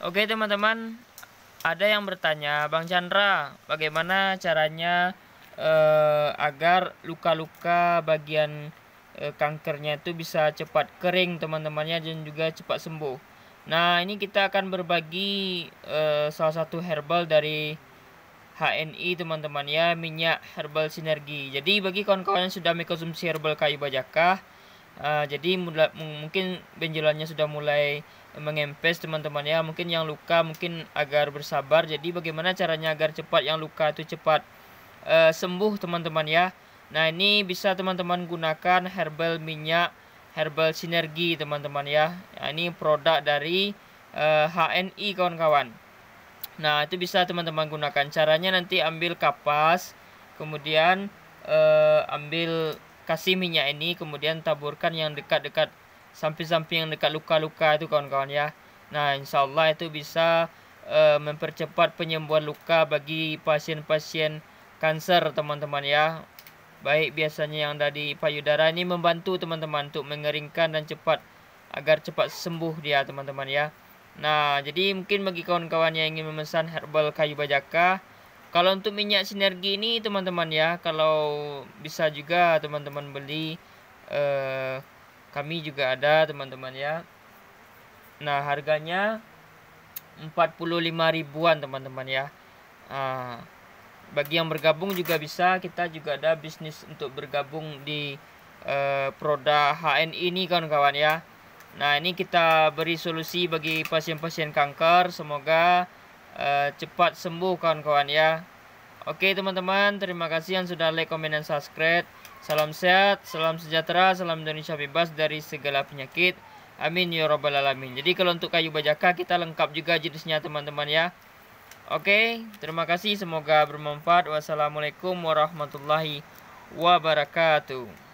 Oke teman-teman, ada yang bertanya, Bang Chandra, bagaimana caranya eh, agar luka-luka bagian eh, kankernya itu bisa cepat kering teman-temannya dan juga cepat sembuh. Nah ini kita akan berbagi eh, salah satu herbal dari HNI teman-teman ya minyak herbal sinergi. Jadi bagi kawan-kawan yang sudah mengkonsumsi herbal kayu bajakah Eh, jadi mula, mungkin benjolannya sudah mulai mengempes teman-teman ya. Mungkin yang luka mungkin agar bersabar. Jadi bagaimana caranya agar cepat yang luka itu cepat uh, sembuh teman-teman ya. Nah ini bisa teman-teman gunakan herbal minyak herbal sinergi teman-teman ya. Nah, ini produk dari uh, eh, HNI kawan-kawan. Nah itu bisa teman-teman gunakan. Caranya nanti ambil kapas, kemudian uh, ambil kasih minyak ini kemudian taburkan yang dekat-dekat samping-samping yang dekat luka-luka itu kawan-kawan ya. Nah, insyaallah itu bisa uh, mempercepat penyembuhan luka bagi pasien-pasien kanker teman-teman ya. Baik biasanya yang dari payudara ini membantu teman-teman untuk mengeringkan dan cepat agar cepat sembuh dia teman-teman ya. Nah, jadi mungkin bagi kawan-kawan yang ingin memesan herbal kayu bajaka kalau untuk minyak sinergi ini teman-teman ya, kalau bisa juga teman-teman beli eh, kami juga ada teman-teman ya. Nah, harganya 45 ribuan teman-teman ya. Nah, bagi yang bergabung juga bisa, kita juga ada bisnis untuk bergabung di eh, Proda HN ini kawan-kawan ya. Nah, ini kita beri solusi bagi pasien-pasien kanker, semoga Eh, cepat sembuh kawan-kawan ya. Oke teman-teman, terima kasih yang sudah like, komen, dan subscribe. Salam sehat, salam sejahtera, salam Indonesia bebas dari segala penyakit. Amin ya robbal alamin. Jadi kalau untuk kayu bajaka kita lengkap juga jenisnya teman-teman ya. Oke, terima kasih. Semoga bermanfaat. Wassalamualaikum warahmatullahi wabarakatuh.